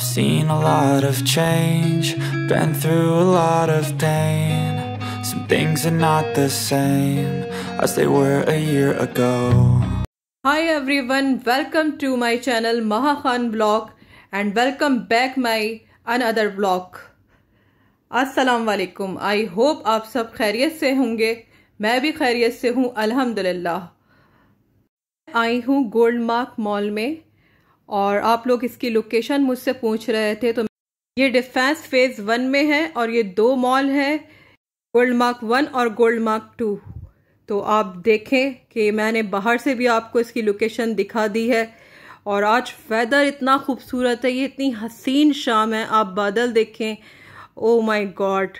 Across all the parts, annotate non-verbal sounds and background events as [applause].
I've seen a lot of change, been through a lot of pain Some things are not the same as they were a year ago Hi everyone, welcome to my channel Maha Khan Vlog and welcome back my another vlog अस्सलाम वालेकुम I hope आप सब खैरियत से होंगे मैं भी खैरियत से हूँ अल्हम्दुलिल्लाह आई हूँ गोल्ड मार्क मॉल में और आप लोग इसकी लोकेशन मुझसे पूछ रहे थे तो ये डिफेंस फेज़ वन में है और ये दो मॉल है गोल्ड मार्क वन और गोल्ड मार्क टू तो आप देखें कि मैंने बाहर से भी आपको इसकी लोकेशन दिखा दी है और आज वेदर इतना खूबसूरत है ये इतनी हसीन शाम है आप बादल देखें ओ माय गॉड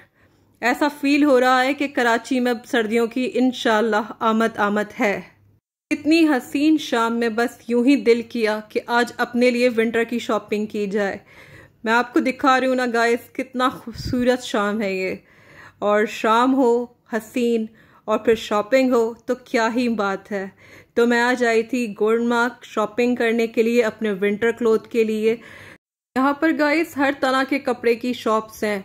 ऐसा फील हो रहा है कि कराची में सर्दियों की इन आमद आमद है इतनी हसीन शाम में बस यूं ही दिल किया कि आज अपने लिए विंटर की शॉपिंग की जाए मैं आपको दिखा रही हूँ ना गाइस कितना खूबसूरत शाम है ये और शाम हो हसीन और फिर शॉपिंग हो तो क्या ही बात है तो मैं आज आई थी गोल्ड मार्क शॉपिंग करने के लिए अपने विंटर क्लोथ के लिए यहाँ पर गाइस हर तरह के कपड़े की शॉप्स हैं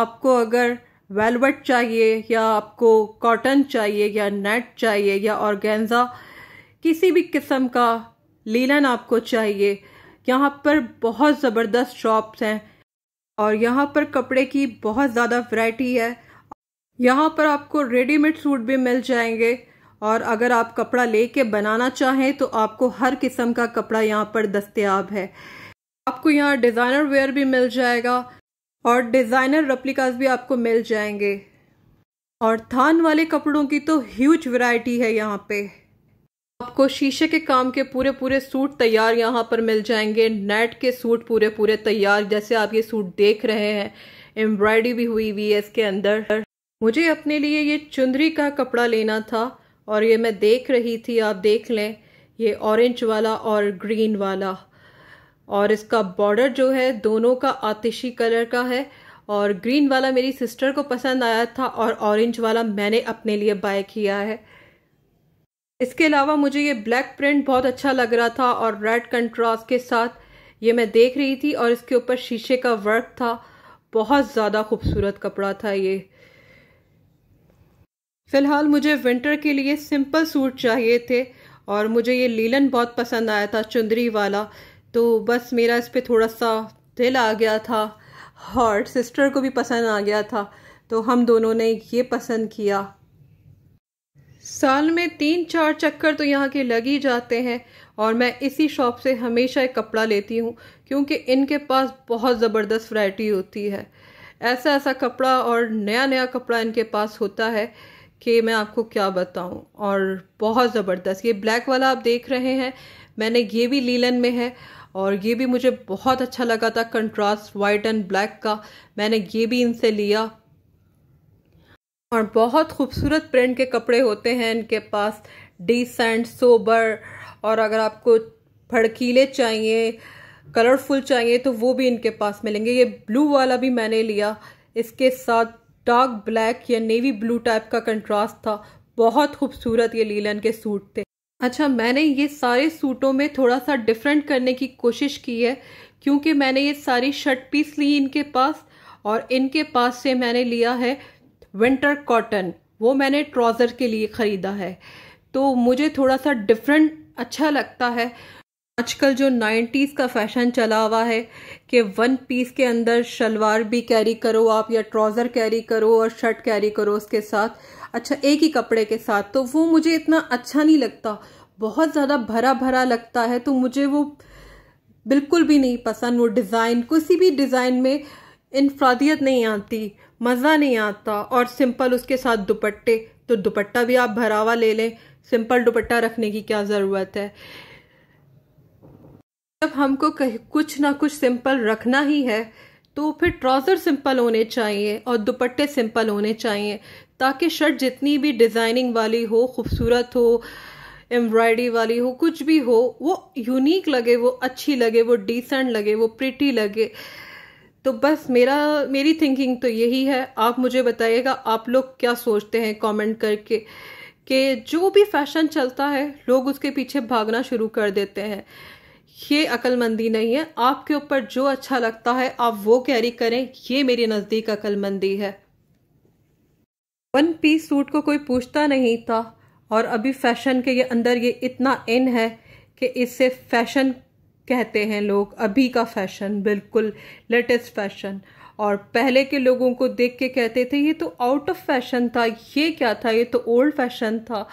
आपको अगर वेलवेट चाहिए या आपको कॉटन चाहिए या नेट चाहिए या ऑर्गेन्ज़ा किसी भी किस्म का लीलन आपको चाहिए यहाँ पर बहुत ज़बरदस्त शॉप्स हैं और यहाँ पर कपड़े की बहुत ज़्यादा वैरायटी है यहाँ पर आपको रेडीमेड सूट भी मिल जाएंगे और अगर आप कपड़ा लेके बनाना चाहें तो आपको हर किस्म का कपड़ा यहाँ पर दस्तियाब है आपको यहाँ डिज़ाइनर वेयर भी मिल जाएगा और डिज़ाइनर रेप्लिकाज भी आपको मिल जाएंगे और थान वाले कपड़ों की तो ह्यूज वैरायटी है यहाँ पे आपको शीशे के काम के पूरे पूरे सूट तैयार यहाँ पर मिल जाएंगे नेट के सूट पूरे पूरे तैयार जैसे आप ये सूट देख रहे हैं एम्ब्रॉयडरी भी हुई हुई है इसके अंदर मुझे अपने लिए ये चुंदरी का कपड़ा लेना था और ये मैं देख रही थी आप देख लें ये ऑरेंज वाला और ग्रीन वाला और इसका बॉर्डर जो है दोनों का आतिशी कलर का है और ग्रीन वाला मेरी सिस्टर को पसंद आया था और ऑरेंज वाला मैंने अपने लिए बाय किया है इसके अलावा मुझे ये ब्लैक प्रिंट बहुत अच्छा लग रहा था और रेड कंट्रास्ट के साथ ये मैं देख रही थी और इसके ऊपर शीशे का वर्क था बहुत ज़्यादा खूबसूरत कपड़ा था ये फ़िलहाल मुझे विंटर के लिए सिंपल सूट चाहिए थे और मुझे ये लीलन बहुत पसंद आया था चुंदरी वाला तो बस मेरा इस पर थोड़ा सा दिल आ गया था और सिस्टर को भी पसंद आ गया था तो हम दोनों ने ये पसंद किया साल में तीन चार चक्कर तो यहाँ के लग ही जाते हैं और मैं इसी शॉप से हमेशा एक कपड़ा लेती हूँ क्योंकि इनके पास बहुत ज़बरदस्त वैरायटी होती है ऐसा ऐसा कपड़ा और नया नया कपड़ा इनके पास होता है कि मैं आपको क्या बताऊँ और बहुत ज़बरदस्त ये ब्लैक वाला आप देख रहे हैं मैंने ये भी लीलन में है और ये भी मुझे बहुत अच्छा लगा था कंट्रास्ट वाइट एंड ब्लैक का मैंने ये भी इनसे लिया और बहुत खूबसूरत प्रिंट के कपड़े होते हैं इनके पास डिसेंट सोबर और अगर आपको भड़कीले चाहिए कलरफुल चाहिए तो वो भी इनके पास मिलेंगे ये ब्लू वाला भी मैंने लिया इसके साथ डार्क ब्लैक या नेवी ब्लू टाइप का कंट्रास्ट था बहुत खूबसूरत ये लीलन के सूट थे अच्छा मैंने ये सारे सूटों में थोड़ा सा डिफरेंट करने की कोशिश की है क्योंकि मैंने ये सारी शर्ट पीस ली इनके पास और इनके पास से मैंने लिया है विंटर कॉटन वो मैंने ट्राउज़र के लिए ख़रीदा है तो मुझे थोड़ा सा डिफरेंट अच्छा लगता है आजकल जो नाइन्टीज़ का फैशन चला हुआ है कि वन पीस के अंदर शलवार भी कैरी करो आप या ट्राउज़र कैरी करो और शर्ट कैरी करो उसके साथ अच्छा एक ही कपड़े के साथ तो वो मुझे इतना अच्छा नहीं लगता बहुत ज़्यादा भरा भरा लगता है तो मुझे वो बिल्कुल भी नहीं पसंद वो डिज़ाइन किसी भी डिज़ाइन में इनफ्रादियत नहीं आती मज़ा नहीं आता और सिंपल उसके साथ दुपट्टे तो दुपट्टा भी आप भरावा ले लें सिंपल दुपट्टा रखने की क्या ज़रूरत है जब हमको कहीं कुछ ना कुछ सिंपल रखना ही है तो फिर ट्राउज़र सिंपल होने चाहिए और दुपट्टे सिंपल होने चाहिए ताकि शर्ट जितनी भी डिज़ाइनिंग वाली हो खूबसूरत हो एम्ब्रॉयडरी वाली हो कुछ भी हो वो यूनिक लगे वो अच्छी लगे वो डिसेंट लगे वो प्रिटी लगे तो बस मेरा मेरी थिंकिंग तो यही है आप मुझे बताइएगा आप लोग क्या सोचते हैं कमेंट करके कि जो भी फैशन चलता है लोग उसके पीछे भागना शुरू कर देते हैं ये अक्लमंदी नहीं है आपके ऊपर जो अच्छा लगता है आप वो कैरी करें ये मेरी नज़दीक अक्लमंदी है वन पीस सूट को कोई पूछता नहीं था और अभी फैशन के ये अंदर ये इतना इन है कि इसे फैशन कहते हैं लोग अभी का फैशन बिल्कुल लेटेस्ट फैशन और पहले के लोगों को देख के कहते थे ये तो आउट ऑफ फैशन था ये क्या था ये तो ओल्ड फैशन था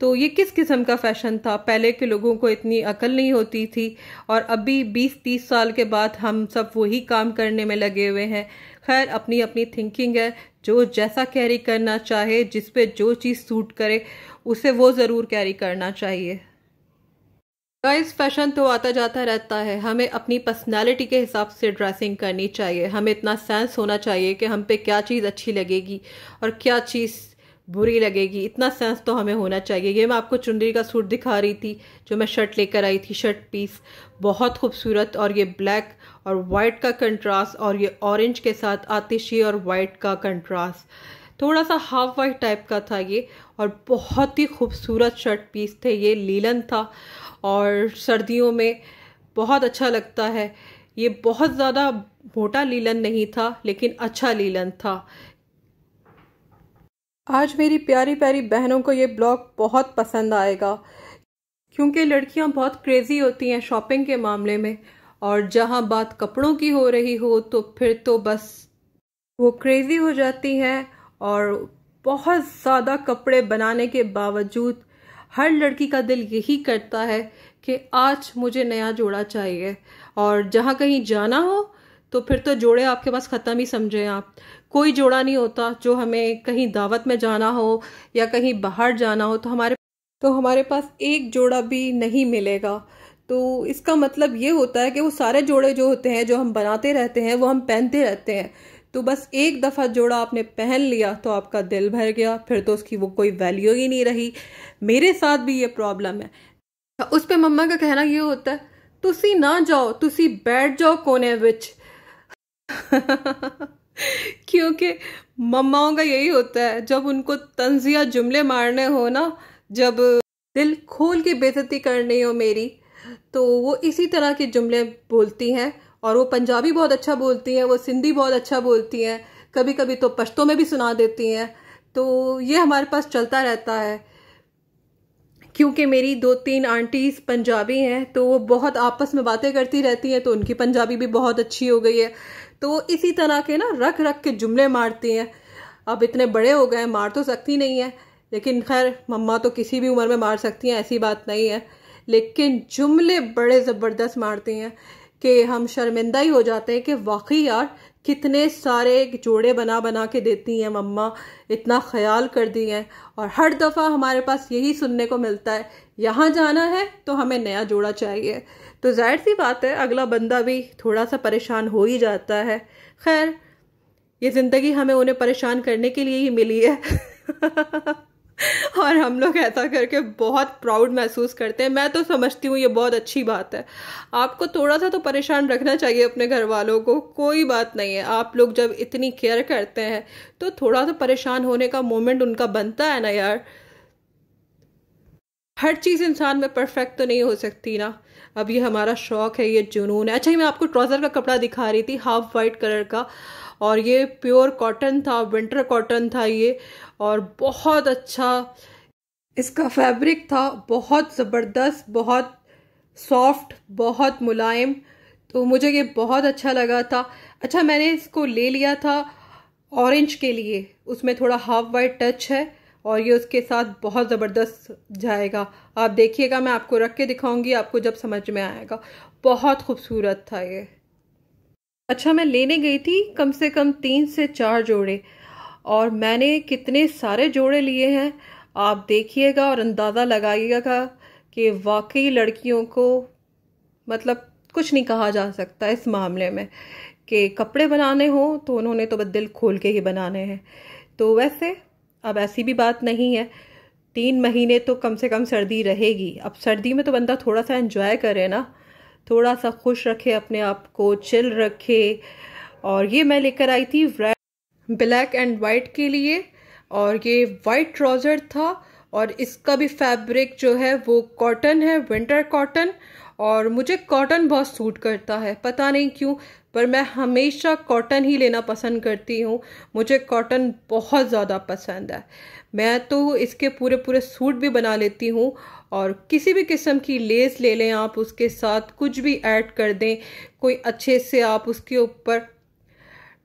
तो ये किस किस्म का फैशन था पहले के लोगों को इतनी अकल नहीं होती थी और अभी 20-30 साल के बाद हम सब वही काम करने में लगे हुए हैं खैर अपनी अपनी थिंकिंग है जो जैसा कैरी करना चाहे जिस पे जो चीज़ सूट करे उसे वो ज़रूर कैरी करना चाहिए गाइस फैशन तो आता जाता रहता है हमें अपनी पर्सनालिटी के हिसाब से ड्रेसिंग करनी चाहिए हमें इतना सेंस होना चाहिए कि हम पे क्या चीज़ अच्छी लगेगी और क्या चीज़ बुरी लगेगी इतना सेंस तो हमें होना चाहिए ये मैं आपको चुनरी का सूट दिखा रही थी जो मैं शर्ट लेकर आई थी शर्ट पीस बहुत खूबसूरत और ये ब्लैक और वाइट का कंट्रास्ट और ये ऑरेंज के साथ आतिशी और वाइट का कंट्रास्ट थोड़ा सा हाफ वाइट टाइप का था ये और बहुत ही खूबसूरत शर्ट पीस थे ये लीलन था और सर्दियों में बहुत अच्छा लगता है ये बहुत ज़्यादा मोटा लीलन नहीं था लेकिन अच्छा लीलन था आज मेरी प्यारी प्यारी बहनों को ये ब्लॉग बहुत पसंद आएगा क्योंकि लड़कियां बहुत क्रेज़ी होती हैं शॉपिंग के मामले में और जहां बात कपड़ों की हो रही हो तो फिर तो बस वो क्रेज़ी हो जाती हैं और बहुत ज़्यादा कपड़े बनाने के बावजूद हर लड़की का दिल यही करता है कि आज मुझे नया जोड़ा चाहिए और जहाँ कहीं जाना हो तो फिर तो जोड़े आपके पास ख़त्म ही समझे आप कोई जोड़ा नहीं होता जो हमें कहीं दावत में जाना हो या कहीं बाहर जाना हो तो हमारे तो हमारे पास एक जोड़ा भी नहीं मिलेगा तो इसका मतलब ये होता है कि वो सारे जोड़े जो होते हैं जो हम बनाते रहते हैं वो हम पहनते रहते हैं तो बस एक दफ़ा जोड़ा आपने पहन लिया तो आपका दिल भर गया फिर तो उसकी वो कोई वैल्यू ही नहीं रही मेरे साथ भी ये प्रॉब्लम है उस पर मम्मा का कहना ये होता है तुसी ना जाओ तुसी बैठ जाओ कोने विच [laughs] क्योंकि मम्माओं का यही होता है जब उनको तंजिया जुमले मारने हो ना जब दिल खोल के बेजती करनी हो मेरी तो वो इसी तरह के जुमले बोलती हैं और वो पंजाबी बहुत अच्छा बोलती हैं वो सिंधी बहुत अच्छा बोलती हैं कभी कभी तो पश्तों में भी सुना देती हैं तो ये हमारे पास चलता रहता है क्योंकि मेरी दो तीन आंटीज पंजाबी हैं तो वो बहुत आपस में बातें करती रहती हैं तो उनकी पंजाबी भी बहुत अच्छी हो गई है तो वो इसी तरह के ना रख रख के जुमले मारती हैं अब इतने बड़े हो गए मार तो सकती नहीं है लेकिन खैर मम्मा तो किसी भी उम्र में मार सकती हैं ऐसी बात नहीं है लेकिन जुमले बड़े ज़बरदस्त मारती हैं कि हम शर्मिंदा ही हो जाते हैं कि वाकई यार कितने सारे जोड़े बना बना के देती हैं मम्मा इतना ख्याल कर दी हैं और हर दफ़ा हमारे पास यही सुनने को मिलता है यहाँ जाना है तो हमें नया जोड़ा चाहिए तो जाहिर सी बात है अगला बंदा भी थोड़ा सा परेशान हो ही जाता है खैर ये ज़िंदगी हमें उन्हें परेशान करने के लिए ही मिली है [laughs] [laughs] और हम लोग ऐसा करके बहुत प्राउड महसूस करते हैं मैं तो समझती हूँ ये बहुत अच्छी बात है आपको थोड़ा सा तो परेशान रखना चाहिए अपने घर वालों को कोई बात नहीं है आप लोग जब इतनी केयर करते हैं तो थोड़ा सा तो परेशान होने का मोमेंट उनका बनता है ना यार हर चीज़ इंसान में परफेक्ट तो नहीं हो सकती ना अब ये हमारा शौक़ है ये जुनून है अच्छा ये मैं आपको ट्राउज़र का कपड़ा दिखा रही थी हाफ वाइट कलर का और ये प्योर कॉटन था विंटर कॉटन था ये और बहुत अच्छा इसका फैब्रिक था बहुत ज़बरदस्त बहुत सॉफ्ट बहुत मुलायम तो मुझे ये बहुत अच्छा लगा था अच्छा मैंने इसको ले लिया था ऑरेंज के लिए उसमें थोड़ा हाफ वाइट टच है और ये उसके साथ बहुत ज़बरदस्त जाएगा आप देखिएगा मैं आपको रख के दिखाऊंगी आपको जब समझ में आएगा बहुत खूबसूरत था ये अच्छा मैं लेने गई थी कम से कम तीन से चार जोड़े और मैंने कितने सारे जोड़े लिए हैं आप देखिएगा और अंदाज़ा लगाइएगा कि वाकई लड़कियों को मतलब कुछ नहीं कहा जा सकता इस मामले में कि कपड़े बनाने हों तो उन्होंने तो बस दिल खोल के ही बनाने हैं तो वैसे अब ऐसी भी बात नहीं है तीन महीने तो कम से कम सर्दी रहेगी अब सर्दी में तो बंदा थोड़ा सा इन्जॉय करे ना थोड़ा सा खुश रखे अपने आप को चिल रखे और ये मैं लेकर आई थी ब्लैक एंड वाइट के लिए और ये वाइट ट्राउज़र था और इसका भी फैब्रिक जो है वो कॉटन है विंटर कॉटन और मुझे कॉटन बहुत सूट करता है पता नहीं क्यों पर मैं हमेशा कॉटन ही लेना पसंद करती हूँ मुझे कॉटन बहुत ज़्यादा पसंद है मैं तो इसके पूरे पूरे सूट भी बना लेती हूँ और किसी भी किस्म की लेस ले लें आप उसके साथ कुछ भी ऐड कर दें कोई अच्छे से आप उसके ऊपर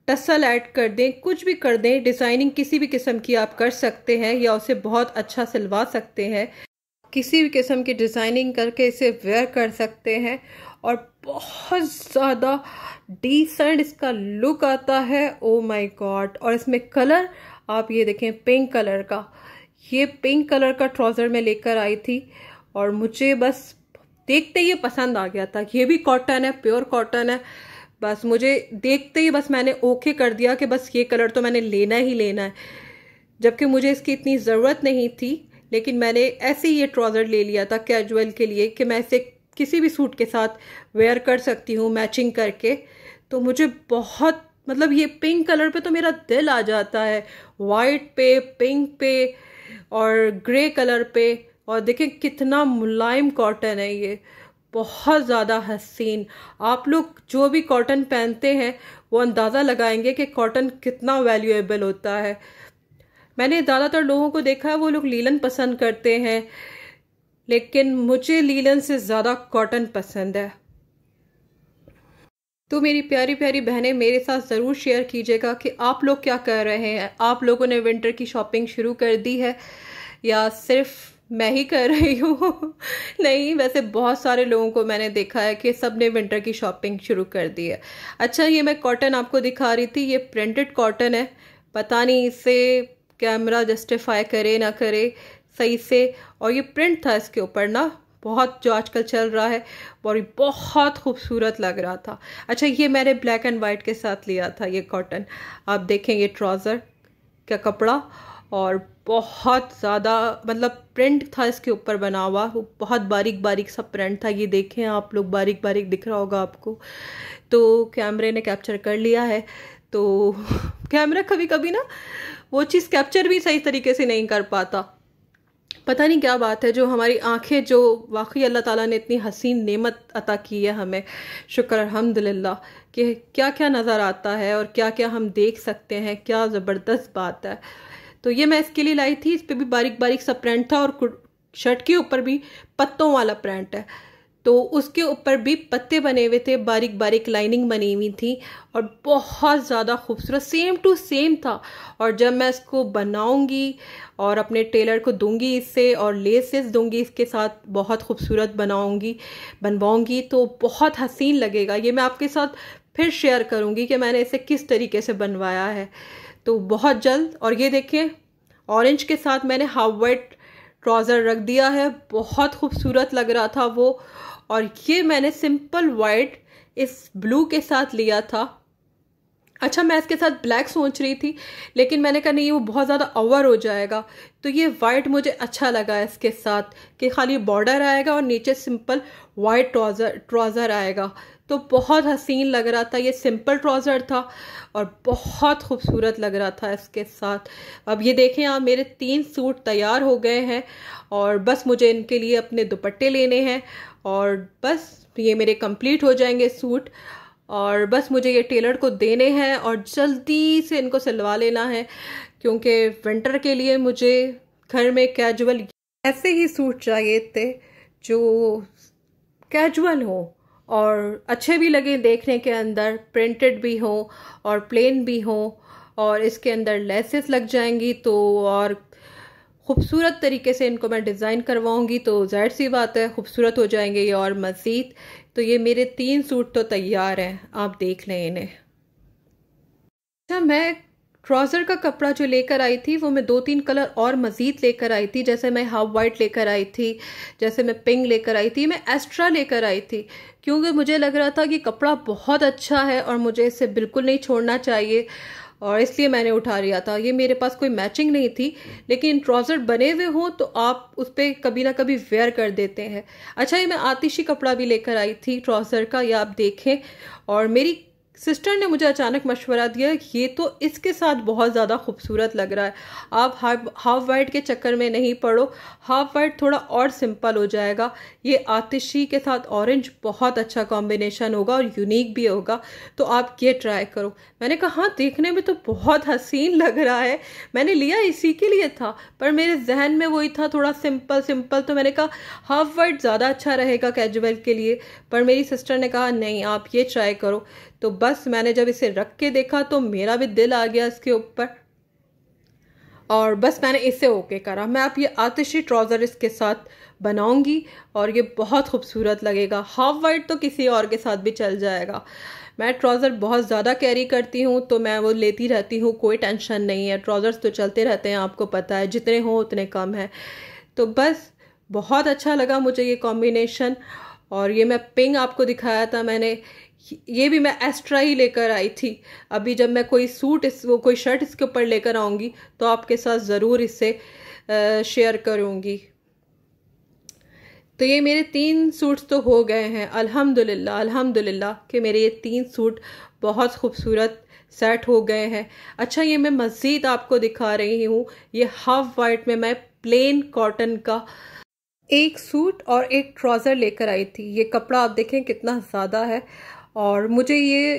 टसल ऐड कर दें कुछ भी कर दें डिज़ाइनिंग किसी भी किस्म की आप कर सकते हैं या उसे बहुत अच्छा सिलवा सकते हैं किसी भी किस्म की डिज़ाइनिंग करके इसे वेयर कर सकते हैं और बहुत ज़्यादा डिसेंट इसका लुक आता है ओ माय गॉड और इसमें कलर आप ये देखें पिंक कलर का ये पिंक कलर का ट्राउज़र में लेकर आई थी और मुझे बस देखते ही पसंद आ गया था ये भी कॉटन है प्योर कॉटन है बस मुझे देखते ही बस मैंने ओके कर दिया कि बस ये कलर तो मैंने लेना ही लेना है जबकि मुझे इसकी इतनी ज़रूरत नहीं थी लेकिन मैंने ऐसे ही ये ट्राउज़र ले लिया था कैजुअल के लिए कि मैं इसे किसी भी सूट के साथ वेयर कर सकती हूँ मैचिंग करके तो मुझे बहुत मतलब ये पिंक कलर पे तो मेरा दिल आ जाता है वाइट पे पिंक पे और ग्रे कलर पे और देखें कितना मुलायम कॉटन है ये बहुत ज़्यादा हसीन आप लोग जो भी कॉटन पहनते हैं वो अंदाज़ा लगाएंगे कि कॉटन कितना वैल्यूएबल होता है मैंने ज़्यादातर लोगों को देखा है वो लोग लीलन पसंद करते हैं लेकिन मुझे लीलन से ज़्यादा कॉटन पसंद है तो मेरी प्यारी प्यारी बहनें मेरे साथ ज़रूर शेयर कीजिएगा कि आप लोग क्या कर रहे हैं आप लोगों ने विंटर की शॉपिंग शुरू कर दी है या सिर्फ मैं ही कर रही हूँ [laughs] नहीं वैसे बहुत सारे लोगों को मैंने देखा है कि सब ने विंटर की शॉपिंग शुरू कर दी है अच्छा ये मैं कॉटन आपको दिखा रही थी ये प्रिंटेड कॉटन है पता नहीं इससे कैमरा जस्टिफाई करे ना करे सही से और ये प्रिंट था इसके ऊपर ना बहुत जो आजकल चल रहा है और ये बहुत खूबसूरत लग रहा था अच्छा ये मैंने ब्लैक एंड वाइट के साथ लिया था ये कॉटन आप देखें ये ट्राउज़र का कपड़ा और बहुत ज़्यादा मतलब प्रिंट था इसके ऊपर बना हुआ बहुत बारीक बारीक सा प्रिंट था ये देखें आप लोग बारीक बारीक दिख रहा होगा आपको तो कैमरे ने कैप्चर कर लिया है तो [laughs] कैमरा कभी कभी ना वो चीज़ कैप्चर भी सही तरीके से नहीं कर पाता पता नहीं क्या बात है जो हमारी आंखें जो वाकई अल्लाह ताला ने इतनी हसीन नेमत अता की है हमें शुक्र अलहमदिल्ला कि क्या क्या नज़र आता है और क्या क्या हम देख सकते हैं क्या ज़बरदस्त बात है तो ये मैं इसके लिए लाई थी इस पर भी बारीक बारीक सा प्रिंट था और शर्ट के ऊपर भी पत्तों वाला प्रिंट है तो उसके ऊपर भी पत्ते बने हुए थे बारीक बारीक लाइनिंग बनी हुई थी और बहुत ज़्यादा खूबसूरत सेम टू सेम था और जब मैं इसको बनाऊंगी और अपने टेलर को दूंगी इससे और लेसेस दूंगी इसके साथ बहुत खूबसूरत बनाऊंगी बनवाऊंगी तो बहुत हसीन लगेगा ये मैं आपके साथ फिर शेयर करूँगी कि मैंने इसे किस तरीके से बनवाया है तो बहुत जल्द और ये देखें ऑरेंज के साथ मैंने हाफ वाइट ट्राउज़र रख दिया है बहुत खूबसूरत लग रहा था वो और ये मैंने सिंपल वाइट इस ब्लू के साथ लिया था अच्छा मैं इसके साथ ब्लैक सोच रही थी लेकिन मैंने कहा नहीं वो बहुत ज़्यादा ओवर हो जाएगा तो ये वाइट मुझे अच्छा लगा इसके साथ कि खाली बॉर्डर आएगा और नीचे सिंपल वाइट ट्राउज़र ट्राउज़र आएगा तो बहुत हसीन लग रहा था ये सिंपल ट्राउज़र था और बहुत खूबसूरत लग रहा था इसके साथ अब ये देखें आप मेरे तीन सूट तैयार हो गए हैं और बस मुझे इनके लिए अपने दुपट्टे लेने हैं और बस ये मेरे कंप्लीट हो जाएंगे सूट और बस मुझे ये टेलर को देने हैं और जल्दी से इनको सिलवा लेना है क्योंकि विंटर के लिए मुझे घर में कैजुअल ऐसे ही सूट चाहिए थे जो कैजुअल हो और अच्छे भी लगे देखने के अंदर प्रिंटेड भी हो और प्लेन भी हो और इसके अंदर लेसेस लग जाएंगी तो और खूबसूरत तरीके से इनको मैं डिज़ाइन करवाऊंगी तो जाहिर सी बात है खूबसूरत हो जाएंगे ये और मज़ीद तो ये मेरे तीन सूट तो तैयार हैं आप देख लें इन्हें अच्छा मैं ट्राउज़र का कपड़ा जो लेकर आई थी वो मैं दो तीन कलर और मज़ीद लेकर आई थी जैसे मैं हाफ वाइट लेकर आई थी जैसे मैं पिंक लेकर आई थी मैं एस्ट्रा लेकर आई थी क्योंकि मुझे लग रहा था कि कपड़ा बहुत अच्छा है और मुझे इसे बिल्कुल नहीं छोड़ना चाहिए और इसलिए मैंने उठा लिया था ये मेरे पास कोई मैचिंग नहीं थी लेकिन ट्राउज़र बने हुए हों तो आप उस पर कभी ना कभी वेयर कर देते हैं अच्छा ये मैं आतिशी कपड़ा भी लेकर आई थी ट्राउज़र का ये आप देखें और मेरी सिस्टर ने मुझे अचानक मशवरा दिया ये तो इसके साथ बहुत ज़्यादा खूबसूरत लग रहा है आप हाफ हाफ वाइट के चक्कर में नहीं पड़ो हाफ वाइट थोड़ा और सिंपल हो जाएगा ये आतिशी के साथ ऑरेंज बहुत अच्छा कॉम्बिनेशन होगा और यूनिक भी होगा तो आप ये ट्राई करो मैंने कहा हाँ देखने में तो बहुत हसीन लग रहा है मैंने लिया इसी के लिए था पर मेरे जहन में वही था थोड़ा सिंपल सिंपल तो मैंने कहा हाफ वाइट ज़्यादा अच्छा रहेगा कैजुअल के लिए पर मेरी सिस्टर ने कहा नहीं आप ये ट्राई करो तो बस मैंने जब इसे रख के देखा तो मेरा भी दिल आ गया इसके ऊपर और बस मैंने इसे ओके करा मैं आप ये आतिशी ट्राउज़र इसके साथ बनाऊंगी और ये बहुत खूबसूरत लगेगा हाफ वाइट तो किसी और के साथ भी चल जाएगा मैं ट्राउज़र बहुत ज़्यादा कैरी करती हूँ तो मैं वो लेती रहती हूँ कोई टेंशन नहीं है ट्राउज़र्स तो चलते रहते हैं आपको पता है जितने हों उतने कम है तो बस बहुत अच्छा लगा मुझे ये कॉम्बिनेशन और ये मैं पिंग आपको दिखाया था मैंने ये भी मैं एक्स्ट्रा ही लेकर आई थी अभी जब मैं कोई सूट इस वो कोई शर्ट इसके ऊपर लेकर आऊँगी तो आपके साथ ज़रूर इसे शेयर करूँगी तो ये मेरे तीन सूट्स तो हो गए हैं अल्हम्दुलिल्लाह अल्हम्दुलिल्लाह कि मेरे ये तीन सूट बहुत खूबसूरत सेट हो गए हैं अच्छा ये मैं मज़ीद आपको दिखा रही हूँ ये हाफ़ वाइट में मैं प्लेन कॉटन का एक सूट और एक ट्राउज़र लेकर आई थी ये कपड़ा आप देखें कितना ज़्यादा है और मुझे ये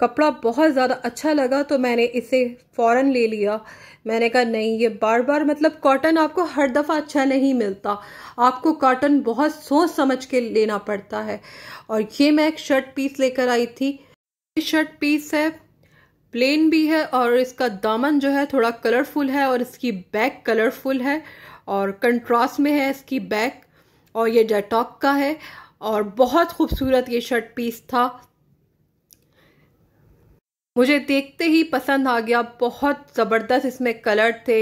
कपड़ा बहुत ज़्यादा अच्छा लगा तो मैंने इसे फ़ौर ले लिया मैंने कहा नहीं ये बार बार मतलब कॉटन आपको हर दफ़ा अच्छा नहीं मिलता आपको कॉटन बहुत सोच समझ के लेना पड़ता है और ये मैं एक शर्ट पीस लेकर आई थी ये शर्ट पीस है प्लेन भी है और इसका दामन जो है थोड़ा कलरफुल है और इसकी बैक कलरफुल है और कंट्रास्ट में है इसकी बैक और ये डेटॉक का है और बहुत खूबसूरत ये शर्ट पीस था मुझे देखते ही पसंद आ गया बहुत ज़बरदस्त इसमें कलर थे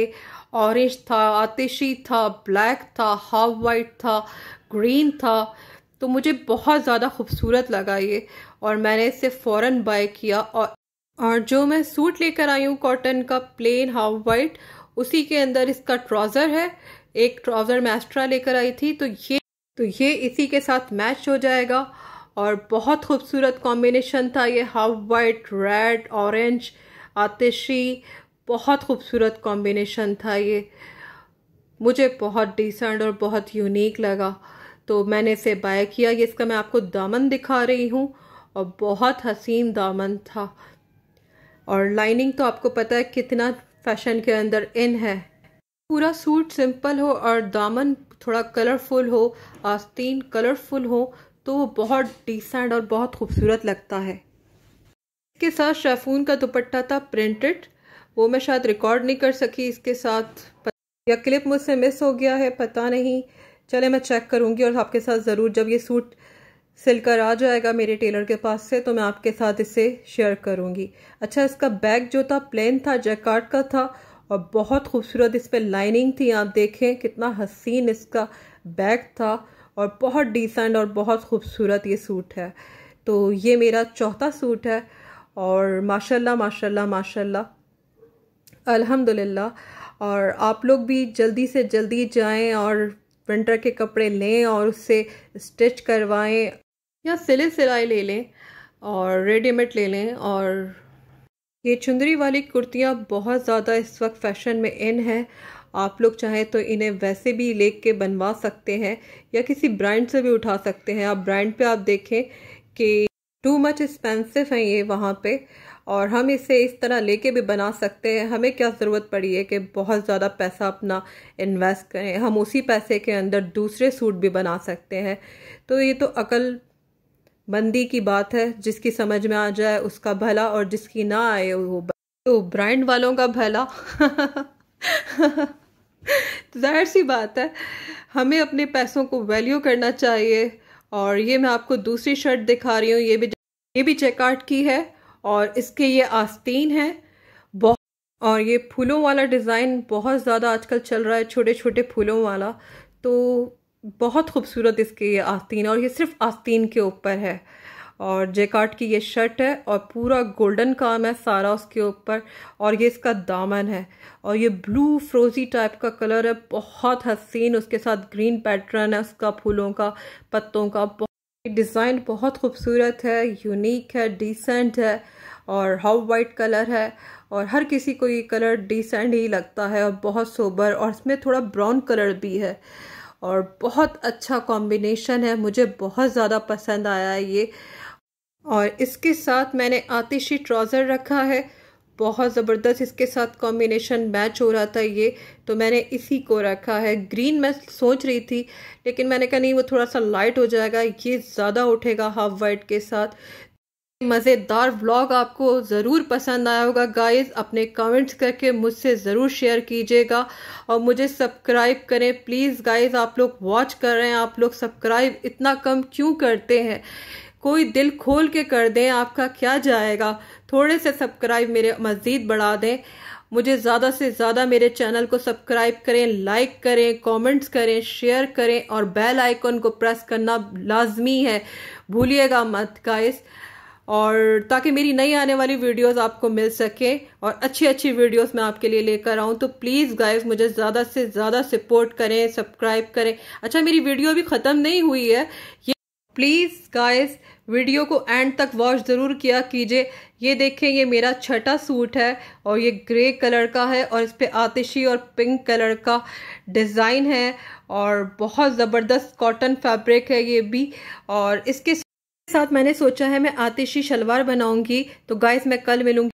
ऑरेंज था आतिशी था ब्लैक था हाफ वाइट था ग्रीन था तो मुझे बहुत ज़्यादा खूबसूरत लगा ये और मैंने इसे फ़ौर बाय किया और और जो मैं सूट लेकर आई हूँ कॉटन का प्लेन हाफ वाइट उसी के अंदर इसका ट्राउज़र है एक ट्राउज़र मैं एक्स्ट्रा लेकर आई थी तो ये तो ये इसी के साथ मैच हो जाएगा और बहुत खूबसूरत कॉम्बिनेशन था ये हाफ वाइट रेड ऑरेंज आतिशी बहुत खूबसूरत कॉम्बिनेशन था ये मुझे बहुत डिसेंट और बहुत यूनिक लगा तो मैंने इसे बाय किया ये इसका मैं आपको दामन दिखा रही हूँ और बहुत हसीन दामन था और लाइनिंग तो आपको पता है कितना फैशन के अंदर इन है पूरा सूट सिंपल हो और दामन थोड़ा कलरफुल हो आस्तीन कलरफुल हो तो वो बहुत डिसेंट और बहुत खूबसूरत लगता है इसके साथ शैफून का दुपट्टा था प्रिंटेड वो मैं शायद रिकॉर्ड नहीं कर सकी इसके साथ या क्लिप मुझसे मिस हो गया है पता नहीं चले मैं चेक करूँगी और आपके साथ ज़रूर जब ये सूट सिलकर आ जाएगा मेरे टेलर के पास से तो मैं आपके साथ इसे शेयर करूँगी अच्छा इसका बैग जो था प्लेन था जैकार्ड का था और बहुत खूबसूरत इस पर लाइनिंग थी आप देखें कितना हसीन इसका बैग था और बहुत डिसेंट और बहुत खूबसूरत ये सूट है तो ये मेरा चौथा सूट है और माशाल्लाह माशाल्लाह माशाल्लाह अल्हम्दुलिल्लाह और आप लोग भी जल्दी से जल्दी जाएं और विंटर के कपड़े लें और उससे स्टिच करवाएं या सिले सिलाई ले लें और रेडीमेड ले लें और ये चुंदरी वाली कुर्तियाँ बहुत ज़्यादा इस वक्त फैशन में इन हैं आप लोग चाहें तो इन्हें वैसे भी ले के बनवा सकते हैं या किसी ब्रांड से भी उठा सकते हैं आप ब्रांड पे आप देखें कि टू मच एक्सपेंसिव हैं ये वहाँ पे और हम इसे इस तरह लेके भी बना सकते हैं हमें क्या ज़रूरत पड़ी है कि बहुत ज़्यादा पैसा अपना इन्वेस्ट करें हम उसी पैसे के अंदर दूसरे सूट भी बना सकते हैं तो ये तो अकल बंदी की बात है जिसकी समझ में आ जाए उसका भला और जिसकी ना आए वो तो ब्रांड वालों का भला [laughs] तो जाहिर सी बात है हमें अपने पैसों को वैल्यू करना चाहिए और ये मैं आपको दूसरी शर्ट दिखा रही हूँ ये भी ये भी चेकआउट की है और इसके ये आस्तीन है बहुत और ये फूलों वाला डिज़ाइन बहुत ज़्यादा आजकल चल रहा है छोटे छोटे फूलों वाला तो बहुत खूबसूरत इसके ये आस्तीन और ये सिर्फ आस्तीन के ऊपर है और जेकार्ट की ये शर्ट है और पूरा गोल्डन काम है सारा उसके ऊपर और ये इसका दामन है और ये ब्लू फ्रोजी टाइप का कलर है बहुत हसीन उसके साथ ग्रीन पैटर्न है उसका फूलों का पत्तों का डिज़ाइन बहुत खूबसूरत है यूनिक है डिसेंट है और हाउ वाइट कलर है और हर किसी को ये कलर डिसेंट ही लगता है और बहुत सोबर और इसमें थोड़ा ब्राउन कलर भी है और बहुत अच्छा कॉम्बिनेशन है मुझे बहुत ज़्यादा पसंद आया है ये और इसके साथ मैंने आतिशी ट्राउज़र रखा है बहुत ज़बरदस्त इसके साथ कॉम्बिनेशन मैच हो रहा था ये तो मैंने इसी को रखा है ग्रीन मैं सोच रही थी लेकिन मैंने कहा नहीं वो थोड़ा सा लाइट हो जाएगा ये ज़्यादा उठेगा हाफ वाइट के साथ मज़ेदार व्लॉग आपको ज़रूर पसंद आया होगा गाइस अपने कमेंट्स करके मुझसे ज़रूर शेयर कीजिएगा और मुझे सब्सक्राइब करें प्लीज़ गाइस आप लोग वॉच कर रहे हैं आप लोग सब्सक्राइब इतना कम क्यों करते हैं कोई दिल खोल के कर दें आपका क्या जाएगा थोड़े से सब्सक्राइब मेरे मज़ीद बढ़ा दें मुझे ज़्यादा से ज़्यादा मेरे चैनल को सब्सक्राइब करें लाइक करें कमेंट्स करें शेयर करें और बेल आइकन को प्रेस करना लाजमी है भूलिएगा मत गाइज और ताकि मेरी नई आने वाली वीडियोस आपको मिल सके और अच्छी अच्छी वीडियोस मैं आपके लिए लेकर आऊँ तो प्लीज़ गाइस मुझे ज़्यादा से ज़्यादा सपोर्ट करें सब्सक्राइब करें अच्छा मेरी वीडियो भी ख़त्म नहीं हुई है ये प्लीज़ गाइस वीडियो को एंड तक वॉच ज़रूर किया कीजिए ये देखें ये मेरा छठा सूट है और ये ग्रे कलर का है और इस पर आतिशी और पिंक कलर का डिज़ाइन है और बहुत ज़बरदस्त कॉटन फैब्रिक है ये भी और इसके साथ मैंने सोचा है मैं आतिशी शलवार बनाऊंगी तो गाइस मैं कल मिलूंगी